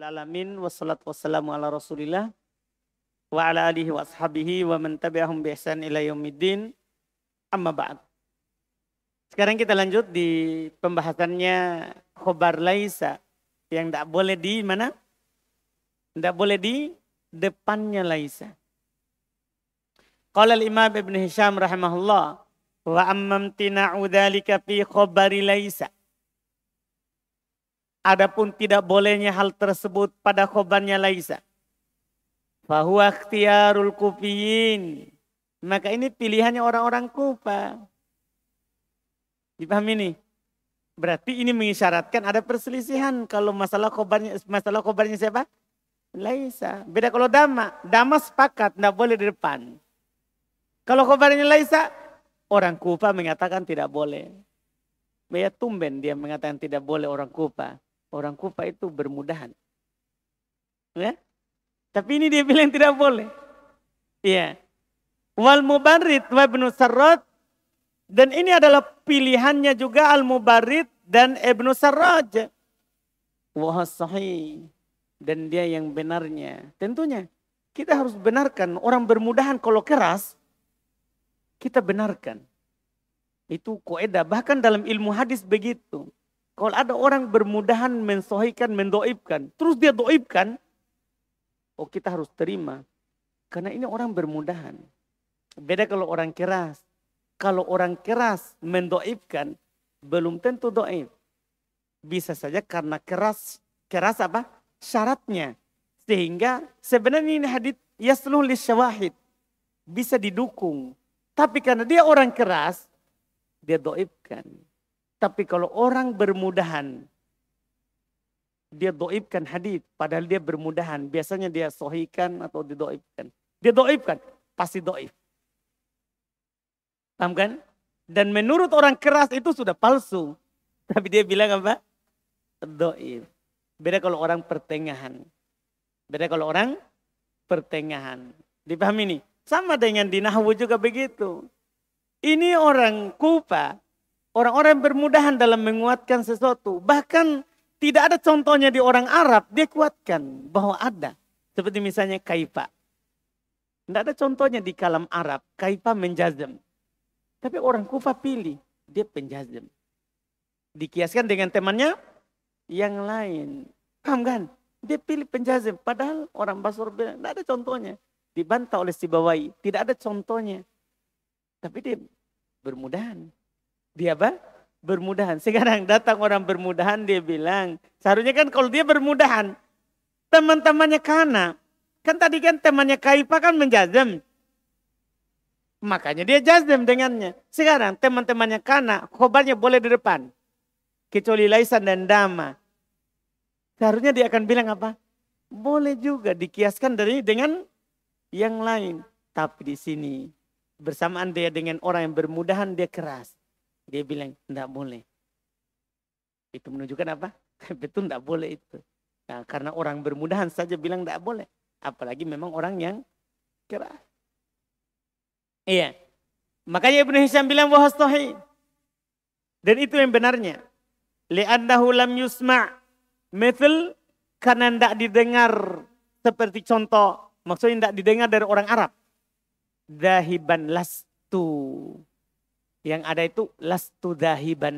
Alamin wassalatu wassalamu ala rasulillah wa ala alihi wa ashabihi wa man tabi'ahum bi ihsan ila yaumiddin amma ba'd. Sekarang kita lanjut di pembahasannya khobar laisa yang tidak boleh di mana? Tidak boleh di depannya laisa. Qala al-Imam Ibn Hisham rahimahullah wa tina'u dhalika fi khobari laisa. Adapun tidak bolehnya hal tersebut pada khobannya Laisa. Fahuwa akhtiyarul kufiyin. Maka ini pilihannya orang-orang kufa. Dipahami ini? Berarti ini mengisyaratkan ada perselisihan kalau masalah khobarnya masalah khobarnya siapa? Laisa. Beda kalau Dama. Dama sepakat, tidak boleh di depan. Kalau khobarnya Laisa, orang Kufa mengatakan tidak boleh. Bayat tumben dia mengatakan tidak boleh orang Kufa. Orang Kufa itu bermudahan. Ya? Tapi ini dia bilang tidak boleh. Iya. Wal Mubarid wa Ibnu Sarrat dan ini adalah pilihannya juga Al Mubarid dan Ibnu Sarraj. Wah sahih. Dan dia yang benarnya. Tentunya kita harus benarkan orang bermudahan kalau keras kita benarkan. Itu koedah bahkan dalam ilmu hadis begitu. Kalau ada orang bermudahan mensohikan, mendoibkan, terus dia doibkan, oh kita harus terima. Karena ini orang bermudahan. Beda kalau orang keras. Kalau orang keras mendoibkan, belum tentu doib. Bisa saja karena keras, keras apa? Syaratnya. Sehingga sebenarnya ini hadith yasluh li syawahid. Bisa didukung. Tapi karena dia orang keras, dia doibkan. Tapi kalau orang bermudahan, dia doibkan hadith. Padahal dia bermudahan. Biasanya dia sohikan atau didoibkan. Dia doibkan. Pasti doib. Paham kan? Dan menurut orang keras itu sudah palsu. Tapi dia bilang apa? Doib. Beda kalau orang pertengahan. Beda kalau orang pertengahan. Dipahami ini? Sama dengan di Nahwu juga begitu. Ini orang kupa, Orang-orang yang bermudahan dalam menguatkan sesuatu. Bahkan tidak ada contohnya di orang Arab, dia kuatkan bahwa ada. Seperti misalnya Kaifa. Tidak ada contohnya di kalam Arab, Kaifa menjazam. Tapi orang Kufa pilih, dia penjazam. Dikiaskan dengan temannya yang lain. Paham kan? Dia pilih penjazam. Padahal orang Basur bilang, tidak ada contohnya. Dibantah oleh si Bawai. tidak ada contohnya. Tapi dia bermudahan dia apa? Bermudahan. Sekarang datang orang bermudahan dia bilang, seharusnya kan kalau dia bermudahan, teman-temannya Kana, kan tadi kan temannya Kaifa kan menjazam. Makanya dia jazam dengannya. Sekarang teman-temannya Kana, khobarnya boleh di depan. Kecuali Laisan dan Dama. Seharusnya dia akan bilang apa? Boleh juga dikiaskan dari dengan yang lain. Tapi di sini bersamaan dia dengan orang yang bermudahan dia keras. Dia bilang, tidak boleh. Itu menunjukkan apa? Betul tidak boleh itu. Nah, karena orang bermudahan saja bilang tidak boleh. Apalagi memang orang yang keras. Iya. Makanya Ibnu Hisham bilang wahastahi. Dan itu yang benarnya. Li'annahu lam yusma' mithl karena tidak didengar seperti contoh. Maksudnya tidak didengar dari orang Arab. Dahiban lastu. Yang ada itu lastu dahiban.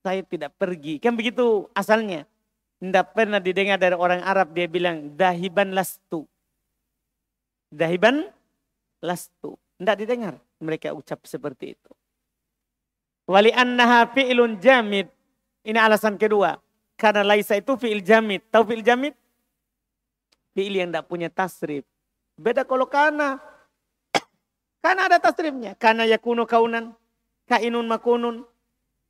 Saya tidak pergi. Kan begitu asalnya. Tidak pernah didengar dari orang Arab dia bilang dahiban lastu. Dahiban lastu. Tidak didengar mereka ucap seperti itu. Wali annaha fi'ilun jamid. Ini alasan kedua. Karena laisa itu fi'il jamid. Tahu fi'il jamid? Fi'il yang tidak punya tasrif. Beda kalau kana. Karena ada tasrifnya. Karena yakunu kaunan. Kainun makunun.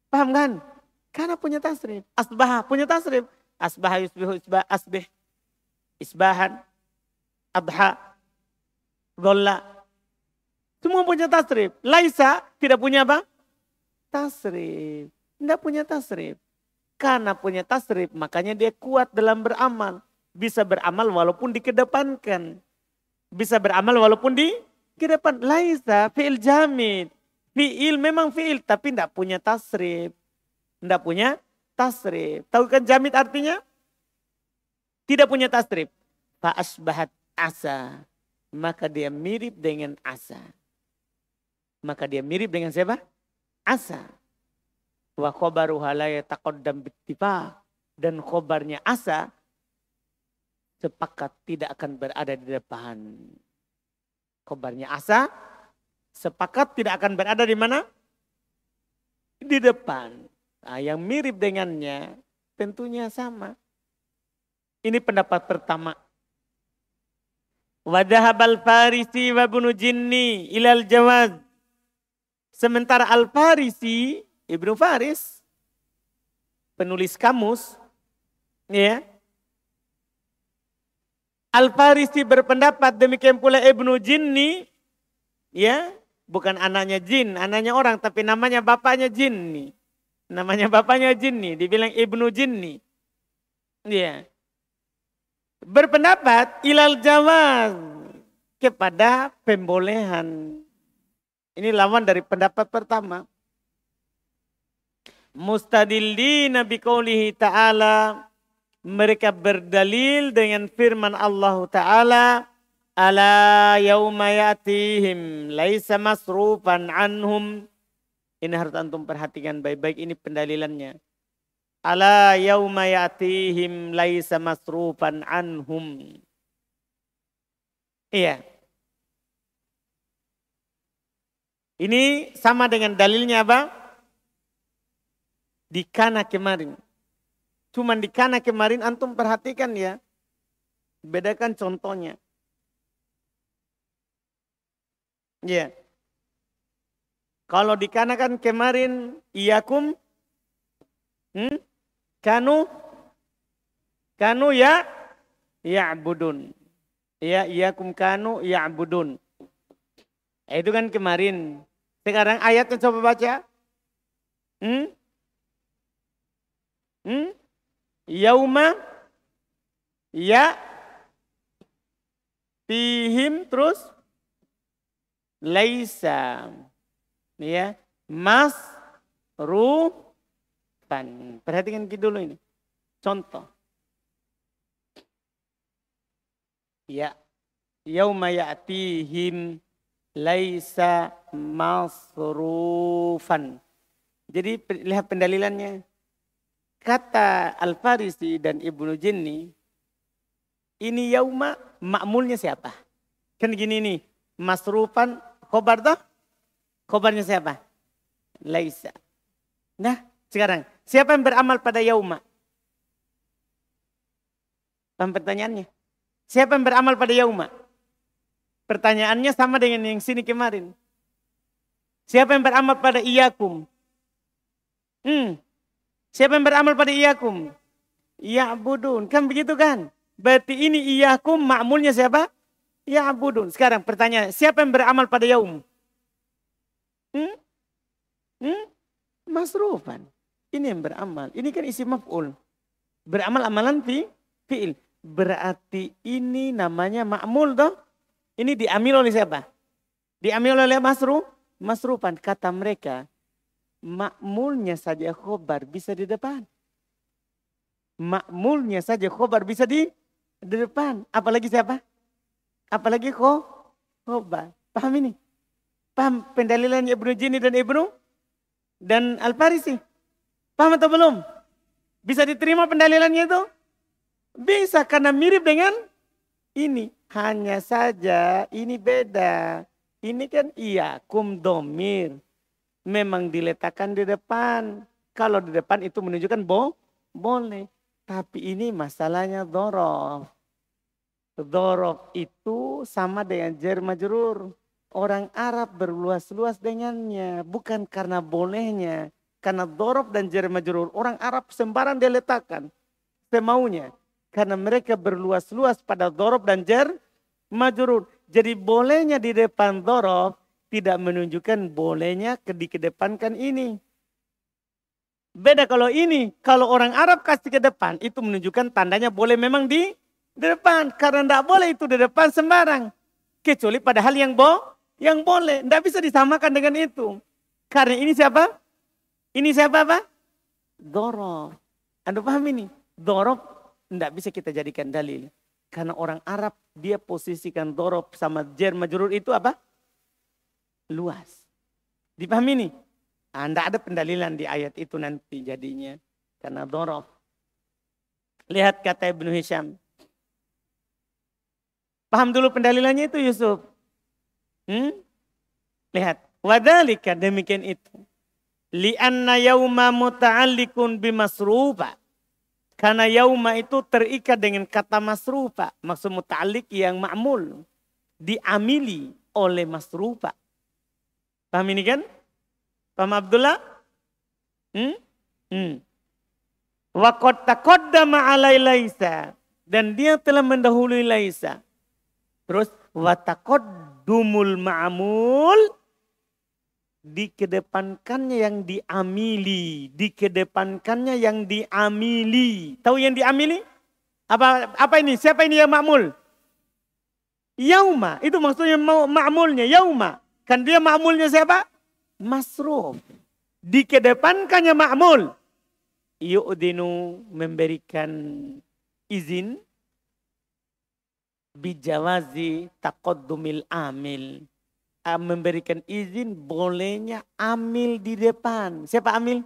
Paham kan? Karena punya tasrif. Asbah punya tasrif. Asbah yusbihu isbah, asbih. Isbahan. Adha. Dholla. Semua punya tasrif. Laisa tidak punya apa? Tasrif. Tidak punya tasrif. Karena punya tasrif makanya dia kuat dalam beramal. Bisa beramal walaupun dikedepankan. Bisa beramal walaupun di kita dapat laisa fi'il jamid. Fi'il memang fi'il tapi tidak punya tasrif. Tidak punya tasrif. Tahu kan jamid artinya? Tidak punya tasrif. Fa'asbahat asa. Maka dia mirip dengan asa. Maka dia mirip dengan siapa? Asa. Wa khabaru la yataqaddam Dan khobarnya asa sepakat tidak akan berada di depan. Kobarnya Asa sepakat tidak akan berada di mana? Di depan. Nah, yang mirip dengannya tentunya sama. Ini pendapat pertama. al Farisi wa bunu jinni ilal jawaz. Sementara Al Farisi, Ibnu Faris, penulis kamus, ya, Al-Farisi berpendapat demikian pula Ibnu Jinni ya bukan anaknya jin, anaknya orang tapi namanya bapaknya Jinni. Namanya bapaknya Jinni, dibilang Ibnu Jinni. Ya. Berpendapat ilal jawaz kepada pembolehan. Ini lawan dari pendapat pertama. Mustadil Nabi biqaulihi ta'ala mereka berdalil dengan firman Allah Ta'ala ala yauma yatihim laisa masrufan anhum ini harus antum perhatikan baik-baik ini pendalilannya ala yauma yatihim laisa masrufan anhum iya ini sama dengan dalilnya apa di kana kemarin Cuman di kana kemarin antum perhatikan ya. Bedakan contohnya. Ya. Yeah. Kalau di kana kan kemarin iyakum hmm? kanu kanu ya ya ya'budun. Ya iyakum kanu ya ya'budun. Eh, itu kan kemarin. Sekarang ayatnya coba baca. Hmm? Hmm? Yauma ya tihim terus laisa ya mas rupan perhatikan kidul dulu ini contoh ya yauma ya'tihim laisa masrufan jadi lihat pendalilannya Kata Al-Farisi dan Ibnu Jinni, ini yauma makmulnya siapa? Kan gini nih, masrufan khobar toh? Khobarnya siapa? Laisa. Nah, sekarang siapa yang beramal pada yauma? Paham pertanyaannya? Siapa yang beramal pada yauma? Pertanyaannya sama dengan yang sini kemarin. Siapa yang beramal pada iyakum? Hmm, Siapa yang beramal pada iyakum? Ya'budun. Kan begitu kan? Berarti ini iyakum makmulnya siapa? Ya'budun. Sekarang pertanyaan, siapa yang beramal pada yaum? Hmm? Hmm? Masrufan. Ini yang beramal. Ini kan isi maf'ul. Beramal amalan fi fi'il. Berarti ini namanya makmul toh? Ini diambil oleh siapa? Diambil oleh masruf? Masrufan. Kata mereka, makmulnya saja khobar bisa di depan. Makmulnya saja khobar bisa di, depan. Apalagi siapa? Apalagi khobar. Paham ini? Paham pendalilannya Ibnu Jini dan Ibnu dan Al-Farisi? Paham atau belum? Bisa diterima pendalilannya itu? Bisa karena mirip dengan ini. Hanya saja ini beda. Ini kan iya kum domir memang diletakkan di depan. Kalau di depan itu menunjukkan bo, boleh. Tapi ini masalahnya dorof. Dorof itu sama dengan jer Orang Arab berluas-luas dengannya. Bukan karena bolehnya. Karena dorof dan jer Orang Arab sembarang diletakkan. Semaunya. Karena mereka berluas-luas pada dorof dan jer Jadi bolehnya di depan dorof tidak menunjukkan bolehnya dikedepankan ini. Beda kalau ini, kalau orang Arab kasih ke depan, itu menunjukkan tandanya boleh memang di, depan. Karena tidak boleh itu di depan sembarang. Kecuali pada hal yang bo, yang boleh. Tidak bisa disamakan dengan itu. Karena ini siapa? Ini siapa apa? Dorob. Anda paham ini? Dorob tidak bisa kita jadikan dalil. Karena orang Arab dia posisikan dorob sama jer majrur itu apa? luas. Dipahami nih? Anda ah, ada pendalilan di ayat itu nanti jadinya. Karena dorof. Lihat kata Ibnu Hisham. Paham dulu pendalilannya itu Yusuf. Hmm? Lihat. Wadhalika demikian itu. Lianna yauma muta'allikun bimasrufa. Karena yauma itu terikat dengan kata masruba. Maksud muta'allik yang ma'mul. Diamili oleh masruba Paham ini kan? Paham Abdullah? Hmm? Hmm. Waqad taqaddama alai Laisa. Dan dia telah mendahului Laisa. Terus taqaddumul ma'amul dikedepankannya yang diamili, dikedepankannya yang diamili. Tahu yang diamili? Apa apa ini? Siapa ini yang ma'mul? Yauma, itu maksudnya ma'mulnya, yauma. Kan dia makmulnya siapa? Masruf. Dikedepankannya makmul. Yu'dinu memberikan izin. Bijawazi takodumil amil. Ah, memberikan izin bolehnya amil di depan. Siapa amil?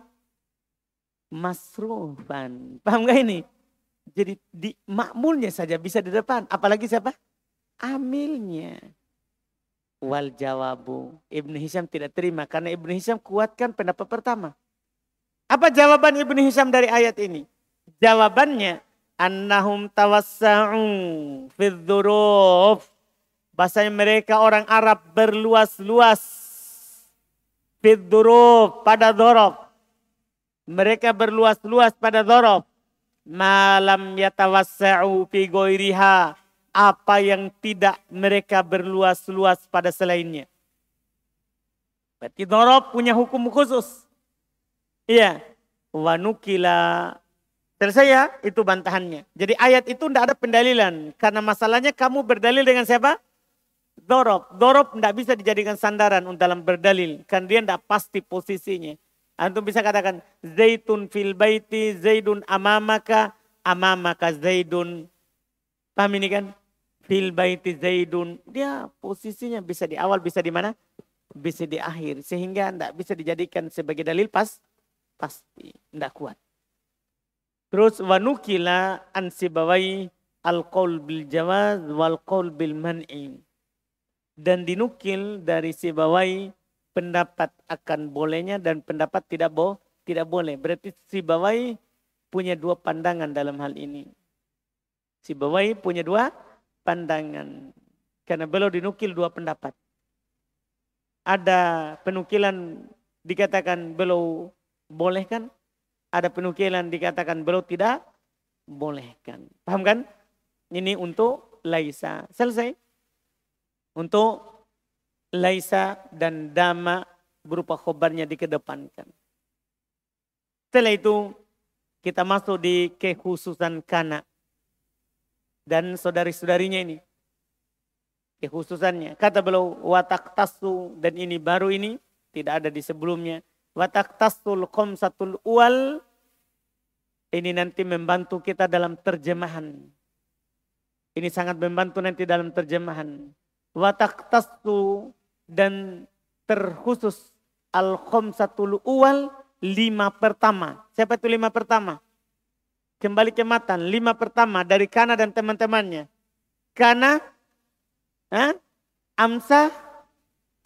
Masrufan. Paham gak ini? Jadi di makmulnya saja bisa di depan. Apalagi siapa? Amilnya wal jawabu. Ibnu Hisham tidak terima karena Ibnu Hisham kuatkan pendapat pertama. Apa jawaban Ibnu Hisham dari ayat ini? Jawabannya annahum tawassa'u fidzuruf. Bahasanya mereka orang Arab berluas-luas fidzuruf pada dzaraf. Mereka berluas-luas pada dzaraf. Malam yatawassa'u fi goiriha apa yang tidak mereka berluas-luas pada selainnya. Berarti dorob punya hukum khusus. Iya. Wanukila. Selesai ya, itu bantahannya. Jadi ayat itu tidak ada pendalilan. Karena masalahnya kamu berdalil dengan siapa? Dorob. Dorob tidak bisa dijadikan sandaran untuk dalam berdalil. Karena dia tidak pasti posisinya. Antum bisa katakan, Zaitun fil baiti, Zaidun amamaka, amamaka Zaidun. Paham ini kan? fil baiti zaidun. Dia posisinya bisa di awal, bisa di mana? Bisa di akhir. Sehingga tidak bisa dijadikan sebagai dalil pas. Pasti. Tidak kuat. Terus wanukila ansibawai al-qaul bil jawaz wal qaul bil man'i. Dan dinukil dari sibawai pendapat akan bolehnya dan pendapat tidak boh tidak boleh. Berarti sibawai punya dua pandangan dalam hal ini. Sibawai punya dua pandangan. Karena beliau dinukil dua pendapat. Ada penukilan dikatakan beliau bolehkan. Ada penukilan dikatakan beliau tidak bolehkan. Paham kan? Ini untuk Laisa. Selesai. Untuk Laisa dan Dama berupa khobarnya dikedepankan. Setelah itu kita masuk di kekhususan kanak dan saudari-saudarinya ini. khususannya Kata beliau, watak tasu dan ini baru ini, tidak ada di sebelumnya. Watak tasul komsatul ual, ini nanti membantu kita dalam terjemahan. Ini sangat membantu nanti dalam terjemahan. Watak tasu dan terkhusus al khomsatul ual lima pertama. Siapa itu lima pertama? Kembali ke matan, lima pertama dari Kana dan teman-temannya. Kana, eh, Amsa,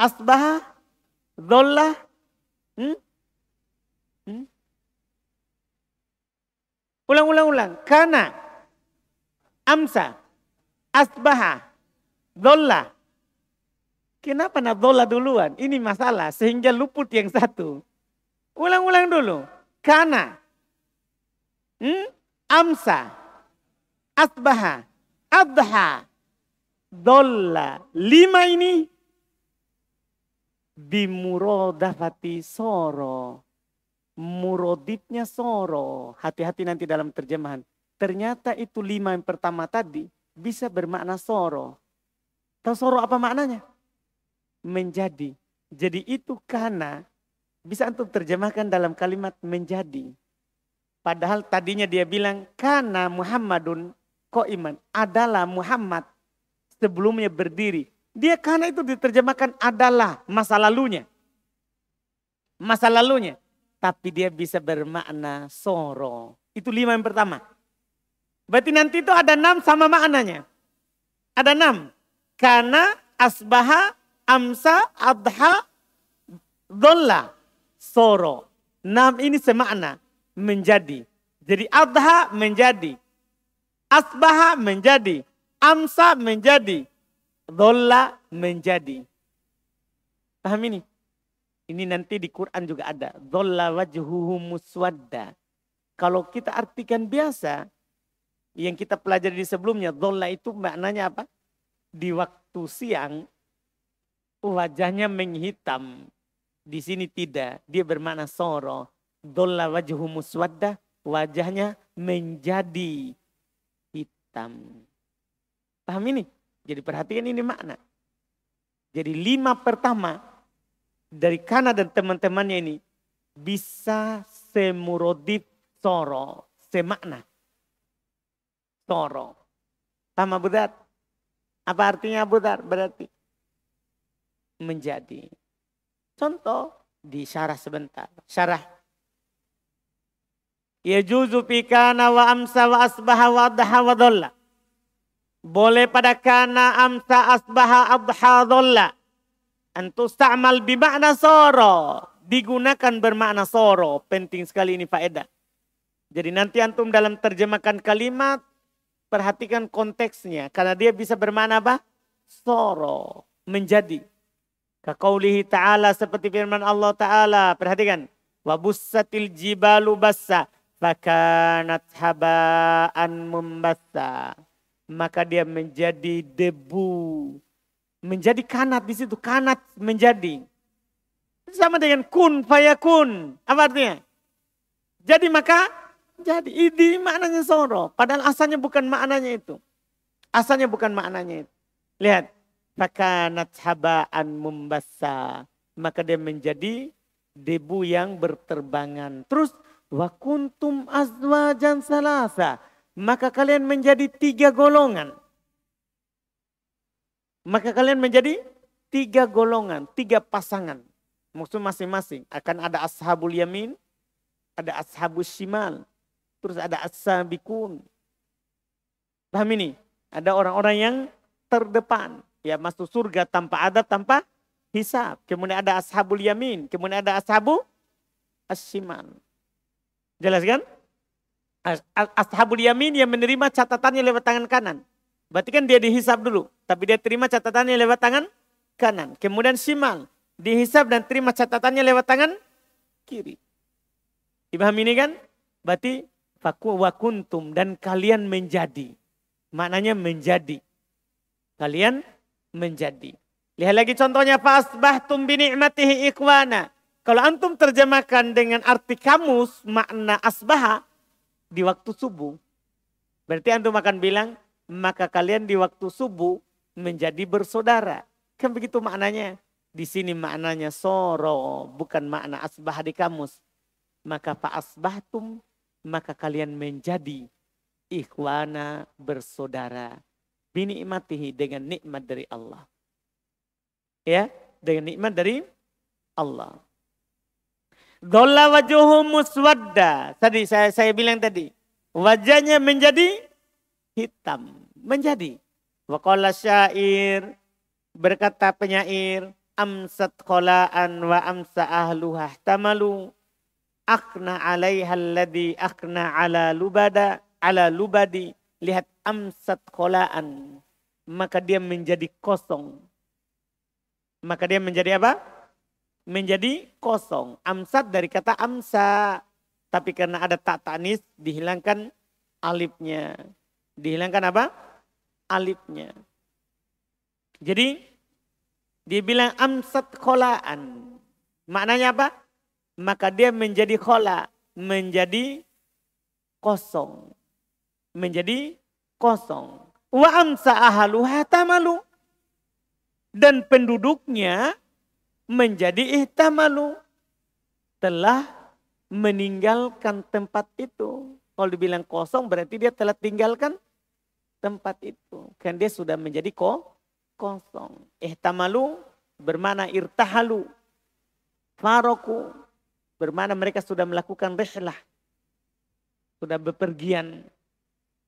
Asbaha, Zola, hmm? hmm? Ulang, ulang, ulang. Kana, Amsa, Asbaha, Zola. Kenapa nak dola duluan? Ini masalah sehingga luput yang satu. Ulang-ulang dulu. Kana, amsa, asbaha, adha, dolla. Lima ini bimurodafati soro. muroditnya soro. Hati-hati nanti dalam terjemahan. Ternyata itu lima yang pertama tadi bisa bermakna soro. Tahu soro apa maknanya? Menjadi. Jadi itu karena bisa untuk terjemahkan dalam kalimat menjadi. Padahal tadinya dia bilang, karena Muhammadun kok iman adalah Muhammad sebelumnya berdiri. Dia karena itu diterjemahkan adalah masa lalunya. Masa lalunya. Tapi dia bisa bermakna soro. Itu lima yang pertama. Berarti nanti itu ada enam sama maknanya. Ada enam. Karena asbaha, amsa, abha, dolla, soro. Enam ini semakna menjadi. Jadi adha menjadi. Asbaha menjadi. Amsa menjadi. Dholla menjadi. Paham ini? Ini nanti di Quran juga ada. Dholla wajhuhu muswadda. Kalau kita artikan biasa, yang kita pelajari di sebelumnya, dholla itu maknanya apa? Di waktu siang, wajahnya menghitam. Di sini tidak, dia bermakna soro. Dolla wajhu muswadda, wajahnya menjadi hitam. Paham ini? Jadi perhatikan ini makna. Jadi lima pertama dari Kana dan teman-temannya ini bisa semurodif toro semakna. toro Sama budat. Apa artinya budat? Berarti menjadi. Contoh di syarah sebentar. Syarah Yajuzu fi kana wa amsa wa asbaha wa adha wa dhalla. Boleh pada kana amsa asbaha adha dhalla. Antu bi mana soro. Digunakan bermakna soro. Penting sekali ini faedah. Jadi nanti antum dalam terjemahkan kalimat. Perhatikan konteksnya. Karena dia bisa bermakna apa? Soro. Menjadi. Kakaulihi ta'ala seperti firman Allah ta'ala. Perhatikan. Wabussatil jibalu bassa fakanat habaan mumbasa. Maka dia menjadi debu. Menjadi kanat di situ. Kanat menjadi. Sama dengan kun fayakun. Apa artinya? Jadi maka jadi. Ini maknanya soro. Padahal asalnya bukan maknanya itu. Asalnya bukan maknanya itu. Lihat. Fakanat habaan mumbasa. Maka dia menjadi debu yang berterbangan. Terus Wa kuntum azwajan salasa. Maka kalian menjadi tiga golongan. Maka kalian menjadi tiga golongan, tiga pasangan. Maksud masing-masing. Akan ada ashabul yamin, ada ashabul shimal, terus ada ashabikun. Paham ini? Ada orang-orang yang terdepan. Ya masuk surga tanpa ada, tanpa hisab. Kemudian ada ashabul yamin. Kemudian ada ashabu asyiman. Jelas kan? Ashabul yamin yang menerima catatannya lewat tangan kanan. Berarti kan dia dihisap dulu. Tapi dia terima catatannya lewat tangan kanan. Kemudian simal. Dihisap dan terima catatannya lewat tangan kiri. Ibaham ini kan? Berarti fakwa kuntum dan kalian menjadi. Maknanya menjadi. Kalian menjadi. Lihat lagi contohnya. Fasbahtum bini'matihi ikwana. Kalau antum terjemahkan dengan arti kamus makna asbaha di waktu subuh. Berarti antum akan bilang maka kalian di waktu subuh menjadi bersaudara. Kan begitu maknanya. Di sini maknanya soro bukan makna asbah di kamus. Maka pak asbahtum maka kalian menjadi ikhwana bersaudara. bini Binikmatihi dengan nikmat dari Allah. Ya, dengan nikmat dari Allah. Dola wajuhu muswadda. Tadi saya saya bilang tadi. Wajahnya menjadi hitam. Menjadi. Wakola syair. Berkata penyair. Amsat khola'an wa amsa ahluha tamalu. Akna alaihalladhi akna ala lubada. Ala lubadi. Lihat amsat khola'an. Maka dia menjadi kosong. Maka dia menjadi apa? menjadi kosong. Amsat dari kata amsa. Tapi karena ada tak tanis dihilangkan alifnya. Dihilangkan apa? Alifnya. Jadi dia bilang amsat kholaan. Maknanya apa? Maka dia menjadi khola. Menjadi kosong. Menjadi kosong. Wa amsa ahaluha tamalu. Dan penduduknya menjadi ihtamalu. Telah meninggalkan tempat itu. Kalau dibilang kosong berarti dia telah tinggalkan tempat itu. Kan dia sudah menjadi ko kosong. Ihtamalu bermana irtahalu. Faroku bermana mereka sudah melakukan rihlah. Sudah bepergian.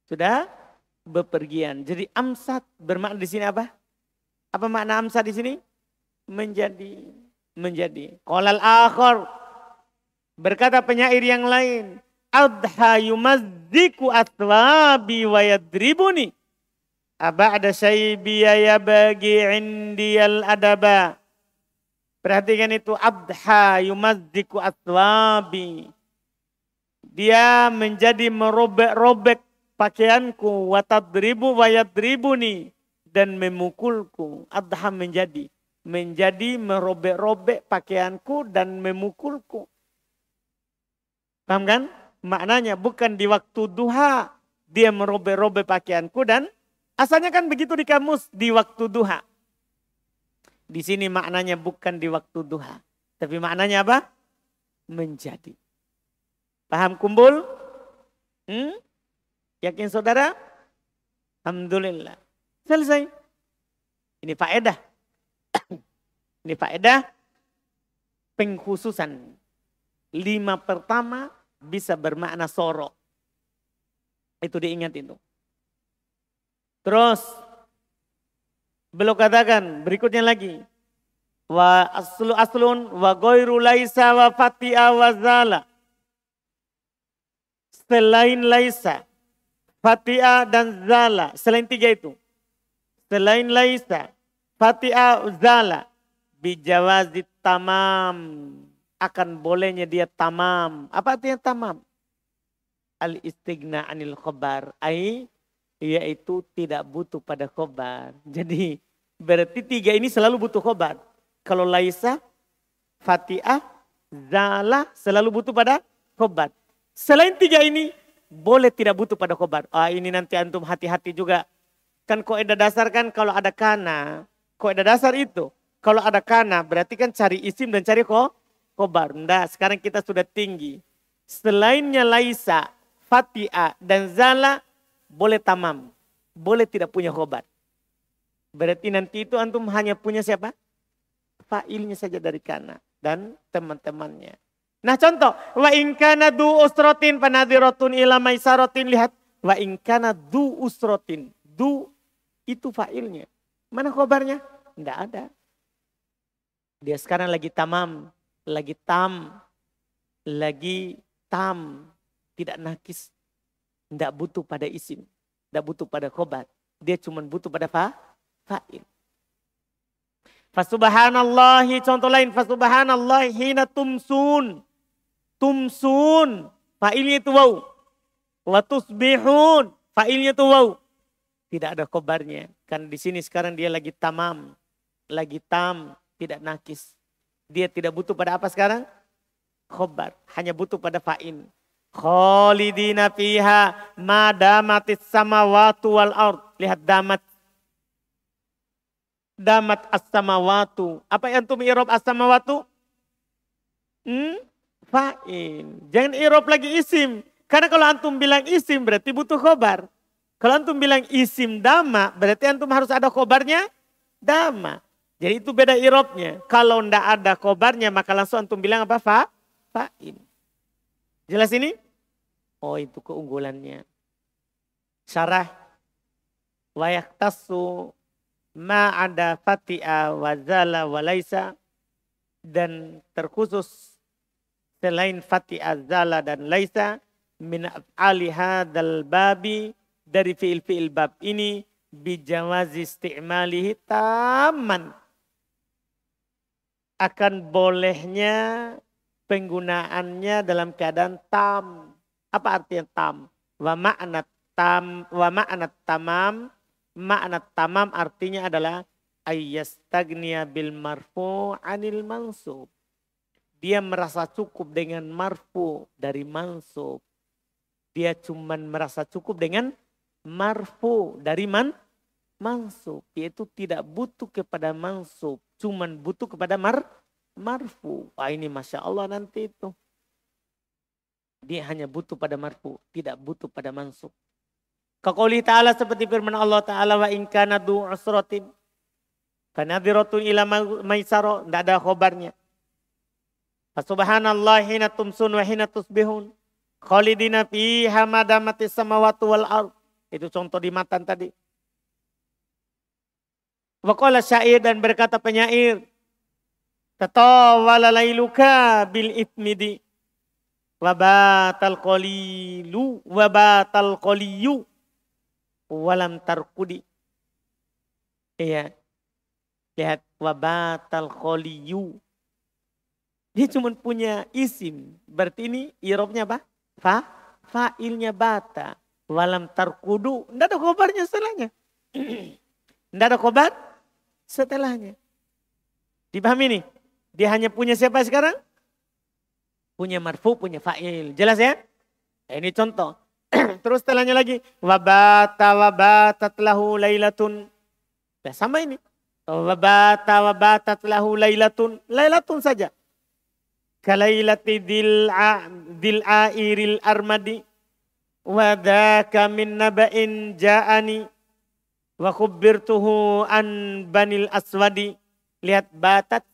Sudah bepergian. Jadi amsat bermakna di sini apa? Apa makna amsat di sini? menjadi menjadi. Kolal akhor berkata penyair yang lain, adha yumazziku atwabi wa yadribuni. Aba'da syaibiya ya bagi indiyal adaba. Perhatikan itu adha yumazziku atwabi Dia menjadi merobek-robek pakaianku watadribu yadribuni dan memukulku adha menjadi menjadi merobek-robek pakaianku dan memukulku. Paham kan? Maknanya bukan di waktu duha dia merobek-robek pakaianku dan asalnya kan begitu di kamus di waktu duha. Di sini maknanya bukan di waktu duha. Tapi maknanya apa? Menjadi. Paham kumpul? Hmm? Yakin saudara? Alhamdulillah. Selesai. Ini faedah ini faedah pengkhususan. Lima pertama bisa bermakna sorok. Itu diingat itu. Terus beliau katakan berikutnya lagi. Wa aslu aslun wa goiru laisa wa fati'a wa zala. Selain laisa, fati'a dan zala. Selain tiga itu. Selain laisa, fati'a, zala Bijawaz di tamam. Akan bolehnya dia tamam. Apa artinya tamam? Al istighna anil khobar. Ai, yaitu tidak butuh pada khobar. Jadi berarti tiga ini selalu butuh khobar. Kalau Laisa, Fatihah, Zala selalu butuh pada khobar. Selain tiga ini, boleh tidak butuh pada khobar. Ah, ini nanti antum hati-hati juga. Kan koedah dasar kan kalau ada kana, koedah dasar itu kalau ada kana berarti kan cari isim dan cari ko, kobar. Nah, sekarang kita sudah tinggi. Selainnya laisa, fatia, dan zala boleh tamam. Boleh tidak punya kobar. Berarti nanti itu antum hanya punya siapa? Failnya saja dari kana dan teman-temannya. Nah contoh, wa ingkana du usrotin panadirotun ila maisarotin lihat wa ingkana du usrotin. Du itu failnya. Mana kobarnya? Tidak ada. Dia sekarang lagi tamam, lagi tam, lagi tam, tidak nakis, tidak butuh pada isim, tidak butuh pada khobat. Dia cuma butuh pada fa, fa'il. Fasubahanallah, contoh lain fasubahanallah, hina tumsun. Tumsun fa'ilnya itu waw. Watusbihun, fa'ilnya itu waw. Tidak ada kobarnya. Kan di sini sekarang dia lagi tamam, lagi tam, tidak nakis. Dia tidak butuh pada apa sekarang? Khobar. Hanya butuh pada fa'in. Khalidina fiha madamatis samawatu wal ard. Lihat damat. Damat as-samawatu. Apa yang tumi irob as-samawatu? Hmm? Fa'in. Jangan irob lagi isim. Karena kalau antum bilang isim berarti butuh khobar. Kalau antum bilang isim dama berarti antum harus ada khobarnya dama. Jadi itu beda irobnya. Kalau ndak ada kobarnya maka langsung antum bilang apa? Fa? ini. Jelas ini? Oh itu keunggulannya. Syarah. ma ada fati'a wazala walaisa. Dan terkhusus selain fati'a zala dan laisa. Min af'ali dal babi. Dari fi'il-fi'il bab ini. Bijawazi isti'malihi taman akan bolehnya penggunaannya dalam keadaan tam. Apa artinya tam? Wa makna tam wa makna tamam. Makna tamam artinya adalah ayyastagniya bil marfu anil mansub. Dia merasa cukup dengan marfu dari mansub. Dia cuman merasa cukup dengan marfu dari man mansub yaitu tidak butuh kepada mansub cuman butuh kepada mar marfu Wah, ini masya Allah nanti itu dia hanya butuh pada marfu tidak butuh pada mansub Kaqauli ta'ala seperti firman Allah ta'ala wa in kana du usratin fanadhiratun ila maisara tidak ada khobarnya. Subhanallah hina tumsun wa hina tusbihun khalidina fiha madamatis samawati wal ard. Itu contoh di matan tadi. Waqala syair dan berkata penyair. Tatawala lailuka bil itmidi. Wabatal qalilu wabatal qaliyu. Walam tarkudi. Iya. Lihat. Wabatal qaliyu. Dia cuma punya isim. Berarti ini irobnya apa? Fa? Fa'ilnya bata. Walam tarkudu. Tidak ada kobarnya setelahnya. Tidak ada kobar setelahnya. Dipahami nih? Dia hanya punya siapa sekarang? Punya marfu, punya fa'il. Jelas ya? Nah, ini contoh. Terus setelahnya lagi. Wabata wabata lahu laylatun. Nah, sama ini. Wabata wabata lahu laylatun. Laylatun saja. Kalailati dil airil armadi. Wadaka min naba'in ja'ani Wa khubbirtuhu an banil aswadi. Lihat batat.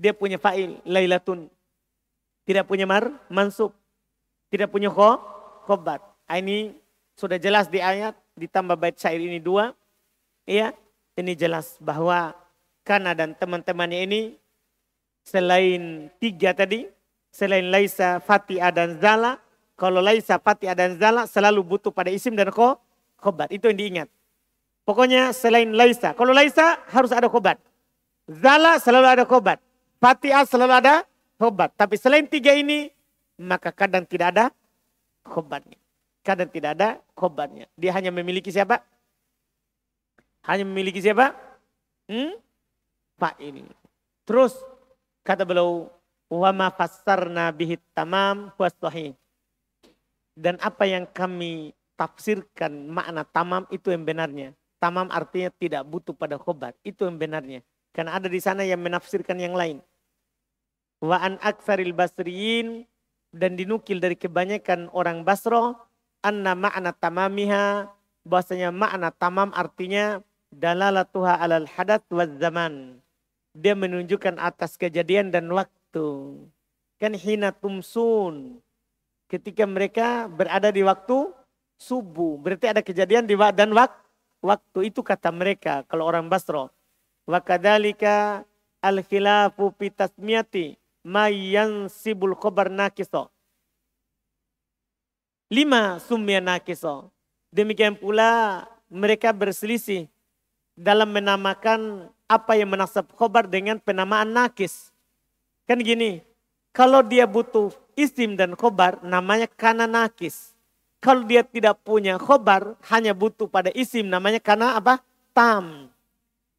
Dia punya fa'il. Lailatun. Tidak punya mar. Mansub. Tidak punya kho. Khobat. Ah, ini sudah jelas di ayat. Ditambah bait syair ini dua. Iya. Ini jelas bahwa Kana dan teman-temannya ini selain tiga tadi, selain Laisa, Fatia dan Zala, kalau Laisa, Fatia dan Zala selalu butuh pada isim dan ko, khobat. Itu yang diingat. Pokoknya selain laisa. Kalau laisa harus ada khobat. Zala selalu ada khobat. Fatihah selalu ada khobat. Tapi selain tiga ini maka kadang tidak ada khobatnya. Kadang tidak ada khobatnya. Dia hanya memiliki siapa? Hanya memiliki siapa? Hmm? ini. Terus kata beliau wama ma fassarna bihi tamam dan apa yang kami tafsirkan makna tamam itu yang benarnya. Tamam artinya tidak butuh pada khobar. Itu yang benarnya. Karena ada di sana yang menafsirkan yang lain. Wa an aksaril basriyin dan dinukil dari kebanyakan orang Basro anna makna tamamiha bahasanya makna tamam artinya dalalatuha alal hadat wa zaman. Dia menunjukkan atas kejadian dan waktu. Kan hina tumsun. Ketika mereka berada di waktu subuh. Berarti ada kejadian di dan wak, waktu itu kata mereka kalau orang Basro. Wa kadalika al khilafu fi tasmiyati mayyan sibul khabar nakiso. Lima sumya nakiso. Demikian pula mereka berselisih dalam menamakan apa yang menasab khobar dengan penamaan nakis. Kan gini, kalau dia butuh isim dan khobar namanya kana nakis. Kalau dia tidak punya khobar, hanya butuh pada isim namanya karena apa? Tam.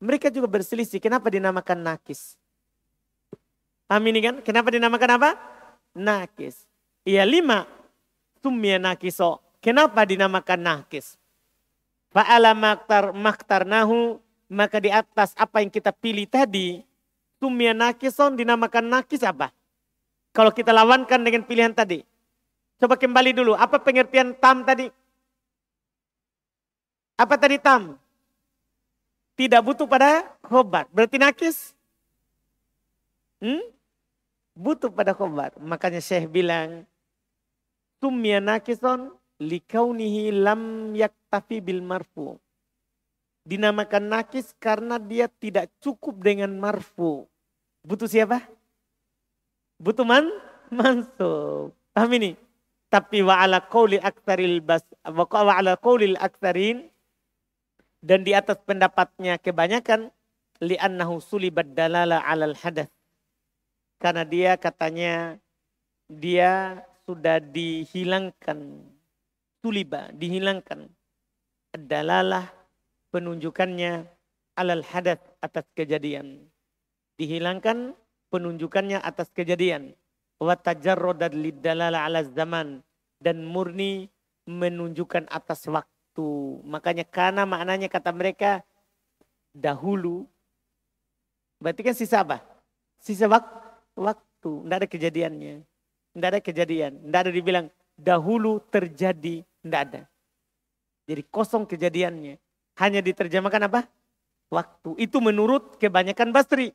Mereka juga berselisih. Kenapa dinamakan nakis? Paham ini kan? Kenapa dinamakan apa? Nakis. Iya lima. Tumya nakiso. Kenapa dinamakan nakis? Fa'ala maktar maktar nahu. Maka di atas apa yang kita pilih tadi. Tumya nakison dinamakan nakis apa? Kalau kita lawankan dengan pilihan tadi. Coba kembali dulu, apa pengertian tam tadi? Apa tadi tam? Tidak butuh pada khobar. Berarti nakis? Hmm? Butuh pada khobar. Makanya Syekh bilang, Tumya nakison likaunihi lam yaktafi bil marfu. Dinamakan nakis karena dia tidak cukup dengan marfu. Butuh siapa? Butuh man? Mansub. Paham ini? Tapi wa ala qawli aktaril bas wa ala qaulil aktarin dan di atas pendapatnya kebanyakan annahu sulibat dalala alal hadas Karena dia katanya dia sudah dihilangkan suliba, dihilangkan dalalah penunjukannya alal hadas atas kejadian. Dihilangkan penunjukannya atas kejadian wa zaman dan murni menunjukkan atas waktu. Makanya karena maknanya kata mereka dahulu berarti kan sisa apa? Sisa wak waktu, enggak ada kejadiannya. Enggak ada kejadian, enggak ada dibilang dahulu terjadi, enggak ada. Jadi kosong kejadiannya. Hanya diterjemahkan apa? Waktu. Itu menurut kebanyakan Basri.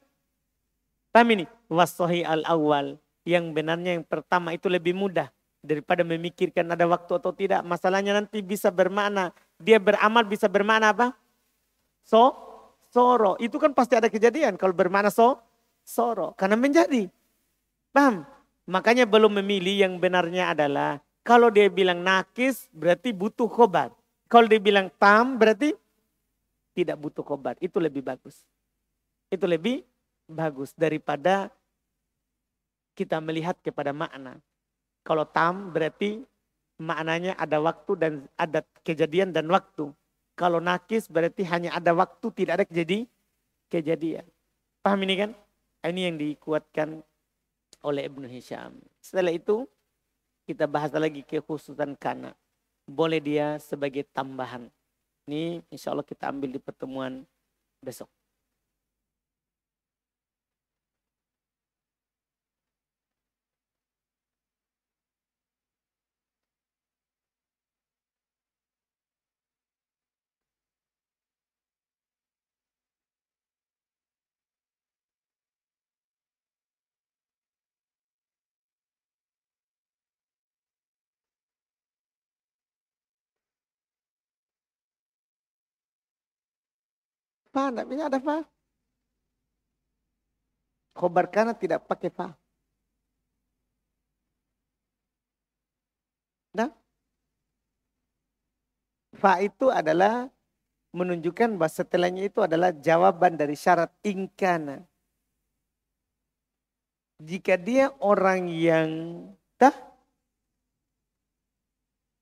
Paham ini? Wasohi al-awwal yang benarnya yang pertama itu lebih mudah daripada memikirkan ada waktu atau tidak. Masalahnya nanti bisa bermakna dia beramal bisa bermakna apa? So, soro. Itu kan pasti ada kejadian kalau bermakna so, soro. Karena menjadi. Paham? Makanya belum memilih yang benarnya adalah kalau dia bilang nakis berarti butuh khobar. Kalau dia bilang tam berarti tidak butuh khobar. Itu lebih bagus. Itu lebih bagus daripada kita melihat kepada makna. Kalau tam berarti maknanya ada waktu dan ada kejadian dan waktu. Kalau nakis berarti hanya ada waktu, tidak ada kejadian. kejadian. Paham ini kan? Nah, ini yang dikuatkan oleh Ibnu Hisham. Setelah itu kita bahas lagi kekhususan kana. Boleh dia sebagai tambahan. Ini insya Allah kita ambil di pertemuan besok. Tidak ini ada fa. Khobar kana tidak pakai fa. Nah, fa itu adalah menunjukkan bahwa setelahnya itu adalah jawaban dari syarat ingkana. Jika dia orang yang tah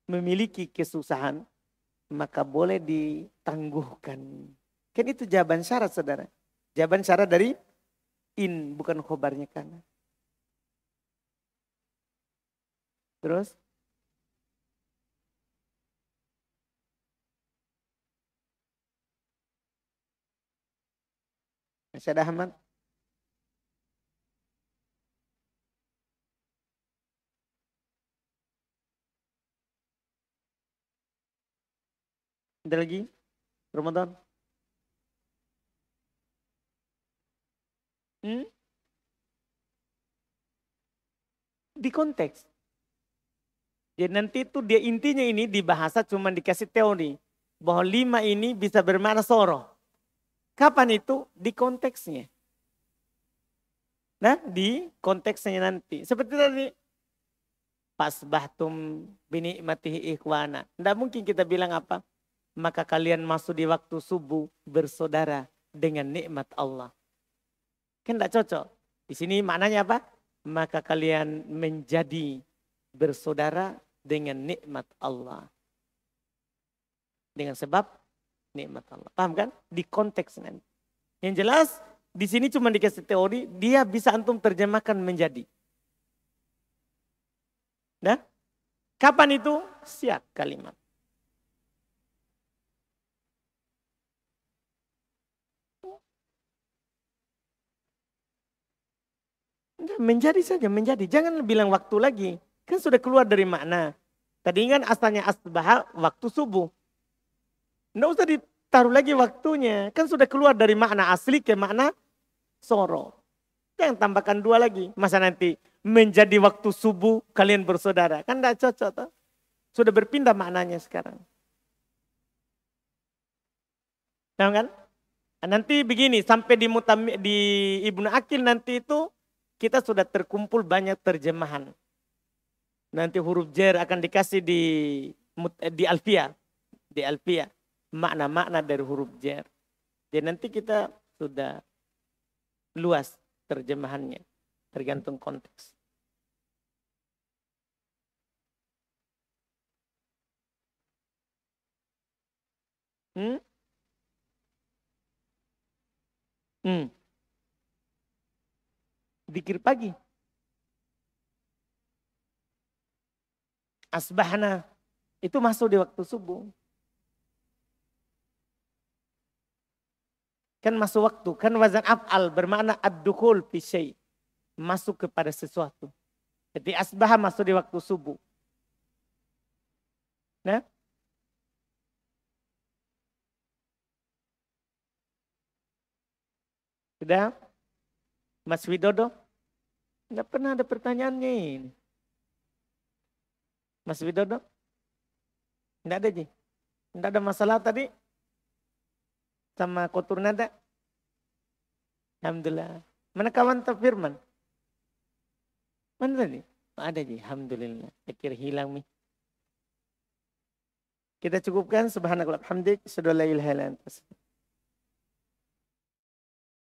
memiliki kesusahan, maka boleh ditangguhkan. Kan itu jawaban syarat saudara. Jawaban syarat dari in bukan khobarnya karena. Terus Masih ada Ahmad? Ada lagi? Ramadan? Hmm? Di konteks. ya nanti itu dia intinya ini di bahasa cuma dikasih teori. Bahwa lima ini bisa bermakna soro Kapan itu? Di konteksnya. Nah di konteksnya nanti. Seperti tadi pas bini binikmatihi ikhwana. Tidak mungkin kita bilang apa? Maka kalian masuk di waktu subuh bersaudara dengan nikmat Allah. Kan tidak cocok. Di sini maknanya apa? Maka kalian menjadi bersaudara dengan nikmat Allah. Dengan sebab nikmat Allah. Paham kan? Di konteks nanti. Yang jelas di sini cuma dikasih teori, dia bisa antum terjemahkan menjadi. Nah, kapan itu? Siap kalimat. Enggak, menjadi saja, menjadi. Jangan bilang waktu lagi. Kan sudah keluar dari makna. Tadi kan asalnya asbaha waktu subuh. Enggak usah ditaruh lagi waktunya. Kan sudah keluar dari makna asli ke makna soro. Jangan tambahkan dua lagi. Masa nanti menjadi waktu subuh kalian bersaudara. Kan enggak cocok. Toh? Sudah berpindah maknanya sekarang. Tahu kan? Nanti begini, sampai di, mutam, di Ibnu Akil nanti itu kita sudah terkumpul banyak terjemahan. Nanti huruf jer akan dikasih di eh, di alfia, di alfia makna-makna dari huruf jer. Jadi nanti kita sudah luas terjemahannya tergantung konteks. Hmm? Hmm zikir pagi. Asbahna itu masuk di waktu subuh. Kan masuk waktu, kan wazan af'al bermakna ad-dukhul fi Masuk kepada sesuatu. Jadi asbah masuk di waktu subuh. Nah, Sudah? Mas Widodo? Nggak pernah ada pertanyaannya ini. Mas Widodo? Nggak ada, Ji? Nggak ada masalah tadi? Sama kotor nada? Alhamdulillah. Mana kawan terfirman Mana tadi? Ada, Ji. Alhamdulillah. Pikir hilang, nih. Kita cukupkan Subhanakulah. Alhamdulillah. sudah la ilaha